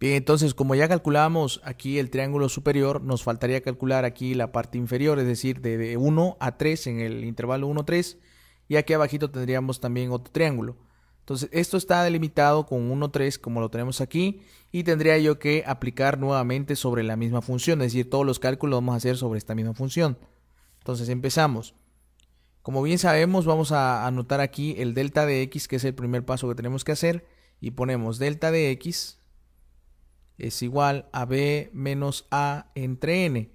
Bien, entonces como ya calculamos aquí el triángulo superior, nos faltaría calcular aquí la parte inferior, es decir, de 1 a 3 en el intervalo 1-3 y aquí abajito tendríamos también otro triángulo. Entonces esto está delimitado con 1-3 como lo tenemos aquí y tendría yo que aplicar nuevamente sobre la misma función, es decir, todos los cálculos vamos a hacer sobre esta misma función. Entonces empezamos. Como bien sabemos vamos a anotar aquí el delta de x que es el primer paso que tenemos que hacer y ponemos delta de x es igual a B menos A entre N.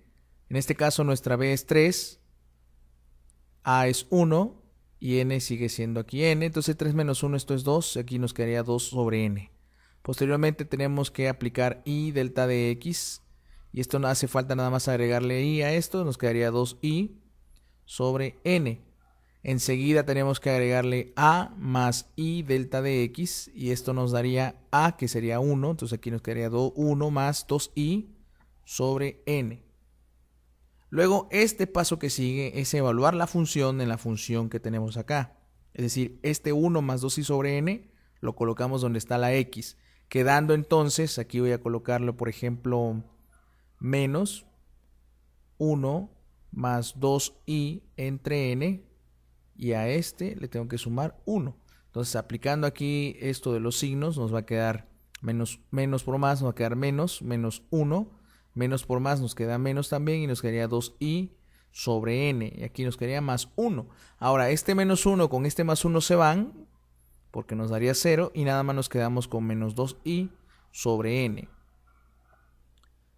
En este caso nuestra B es 3, A es 1 y N sigue siendo aquí N. Entonces 3 menos 1 esto es 2, aquí nos quedaría 2 sobre N. Posteriormente tenemos que aplicar I delta de X y esto no hace falta nada más agregarle I a esto, nos quedaría 2I sobre N. Enseguida tenemos que agregarle a más i delta de x y esto nos daría a que sería 1. Entonces aquí nos quedaría 1 más 2i sobre n. Luego este paso que sigue es evaluar la función en la función que tenemos acá. Es decir, este 1 más 2i sobre n lo colocamos donde está la x. Quedando entonces, aquí voy a colocarlo por ejemplo menos 1 más 2i entre n y a este le tengo que sumar 1. Entonces aplicando aquí esto de los signos nos va a quedar menos, menos por más, nos va a quedar menos, menos 1, menos por más nos queda menos también y nos quedaría 2i sobre n. Y aquí nos quedaría más 1. Ahora este menos 1 con este más 1 se van porque nos daría 0 y nada más nos quedamos con menos 2i sobre n.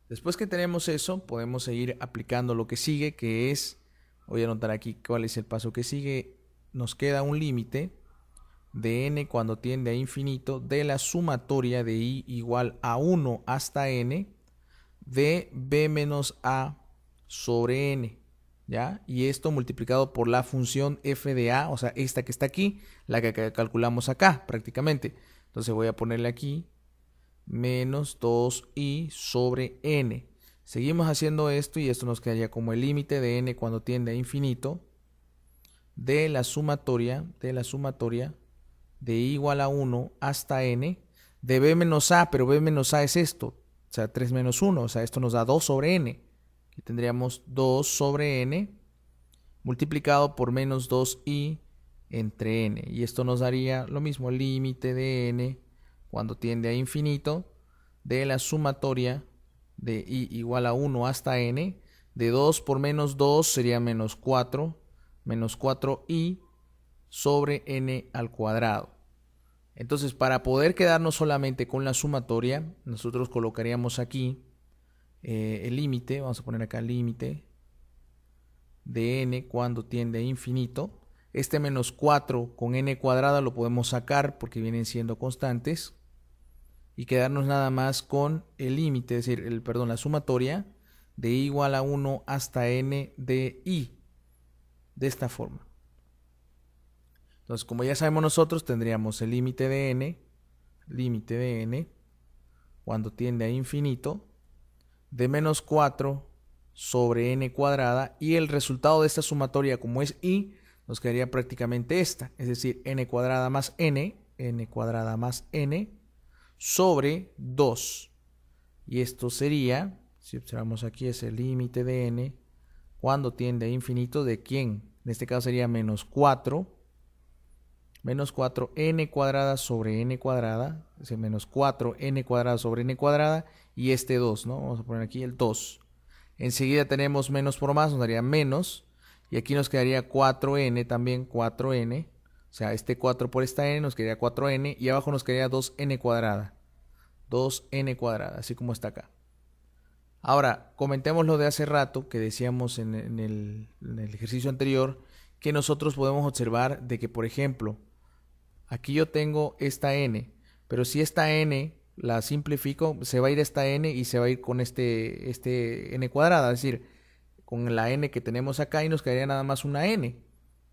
Después que tenemos eso, podemos seguir aplicando lo que sigue, que es voy a anotar aquí cuál es el paso que sigue. Nos queda un límite de n cuando tiende a infinito de la sumatoria de i igual a 1 hasta n de b menos a sobre n. ¿Ya? Y esto multiplicado por la función f de a, o sea, esta que está aquí, la que calculamos acá prácticamente. Entonces voy a ponerle aquí menos 2i sobre n. Seguimos haciendo esto y esto nos quedaría como el límite de n cuando tiende a infinito de la sumatoria de la sumatoria de igual a 1 hasta n de b menos a, pero b menos a es esto, o sea, 3 menos 1, o sea, esto nos da 2 sobre n. y tendríamos 2 sobre n multiplicado por menos 2i entre n. Y esto nos daría lo mismo, límite de n cuando tiende a infinito de la sumatoria de i igual a 1 hasta n. De 2 por menos 2 sería menos 4, menos 4i sobre n al cuadrado. Entonces, para poder quedarnos solamente con la sumatoria, nosotros colocaríamos aquí eh, el límite, vamos a poner acá el límite de n cuando tiende a infinito. Este menos 4 con n cuadrada lo podemos sacar porque vienen siendo constantes y quedarnos nada más con el límite, es decir, el, perdón, la sumatoria de igual a 1 hasta n de i, de esta forma. Entonces, como ya sabemos nosotros, tendríamos el límite de n, límite de n, cuando tiende a infinito, de menos 4 sobre n cuadrada, y el resultado de esta sumatoria, como es i, nos quedaría prácticamente esta, es decir, n cuadrada más n, n cuadrada más n, sobre 2. Y esto sería, si observamos aquí, es el límite de n cuando tiende a infinito de quién. En este caso sería menos 4. Menos 4 n cuadrada sobre n cuadrada. Es decir, menos 4 n cuadrada sobre n cuadrada. Y este 2, ¿no? Vamos a poner aquí el 2. Enseguida tenemos menos por más, nos daría menos. Y aquí nos quedaría 4n también, 4n o sea, este 4 por esta n nos quedaría 4n y abajo nos quedaría 2n cuadrada. 2n cuadrada, así como está acá. Ahora, comentemos lo de hace rato que decíamos en, el, ejercicio anterior, que nosotros podemos observar de que, por ejemplo, aquí yo tengo esta n, pero si esta n la simplifico, se va a ir esta n y se va a ir con este, este n cuadrada, es decir, con la n que tenemos acá y nos quedaría nada más una n.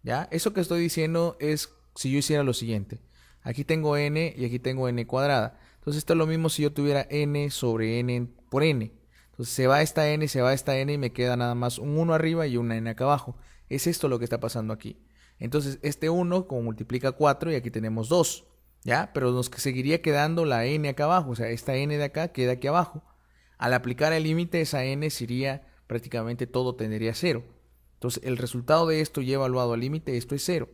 ¿Ya? Eso que estoy diciendo es si yo hiciera lo siguiente. Aquí tengo n y aquí tengo n cuadrada. Entonces esto es lo mismo si yo tuviera n sobre n por n. Entonces se va esta n, se va esta n y me queda nada más un 1 arriba y una n acá abajo. Es esto lo que está pasando aquí. Entonces este 1 como multiplica 4 y aquí tenemos 2. ¿Ya? Pero nos seguiría quedando la n acá abajo. O sea, esta n de acá queda aquí abajo. Al aplicar el límite, esa n sería prácticamente todo tendría 0. Entonces el resultado de esto ya evaluado al límite, esto es 0.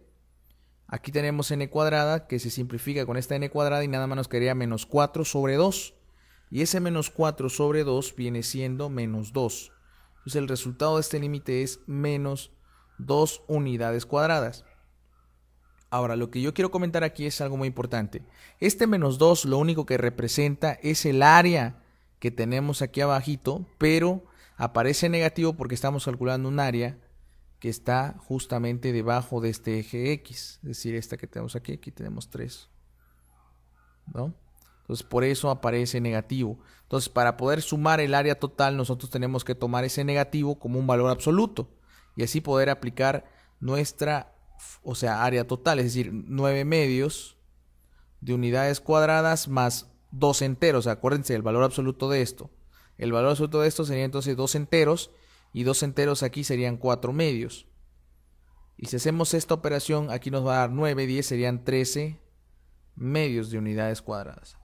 Aquí tenemos n cuadrada que se simplifica con esta n cuadrada y nada más nos quedaría menos 4 sobre 2. Y ese menos 4 sobre 2 viene siendo menos 2. Entonces el resultado de este límite es menos 2 unidades cuadradas. Ahora, lo que yo quiero comentar aquí es algo muy importante. Este menos 2 lo único que representa es el área que tenemos aquí abajito, pero aparece negativo porque estamos calculando un área que está justamente debajo de este eje X, es decir, esta que tenemos aquí, aquí tenemos 3. ¿No? Entonces, por eso aparece negativo. Entonces, para poder sumar el área total, nosotros tenemos que tomar ese negativo como un valor absoluto y así poder aplicar nuestra, o sea, área total, es decir, 9 medios de unidades cuadradas más 2 enteros. Acuérdense, el valor absoluto de esto. El valor absoluto de esto sería entonces 2 enteros y dos enteros aquí serían cuatro medios. Y si hacemos esta operación, aquí nos va a dar 9, 10 serían 13 medios de unidades cuadradas.